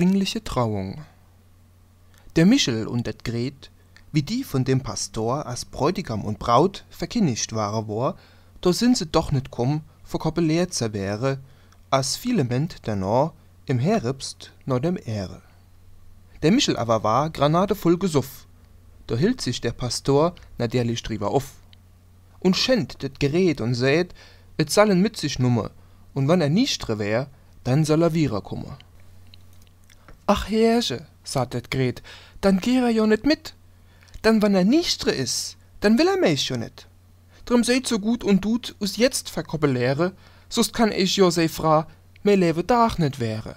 dringliche Trauung. Der Michel und det Gret, wie die von dem Pastor as Bräutigam und Braut verkinnigt waren wor, da sind se doch nit komm, vor se wäre, as viele Ment danach im Herbst no dem Ehre. Der Michel aber war Granate voll gesuff, da hielt sich der Pastor natürlich drüber auf. Und schänd det Gerät und sät, et sollen mit sich nummer, und wann er nicht wär, dann soll er wieder kommen. Ach Herrsche, sagte Gret, dann geht er ja nit mit. Dann, wenn er nicht drin ist, dann will er mich jo nit. Drum seid so gut und tut us jetzt verkoppelere, sonst kann ich jo se fra, me lewe Dach nit wäre.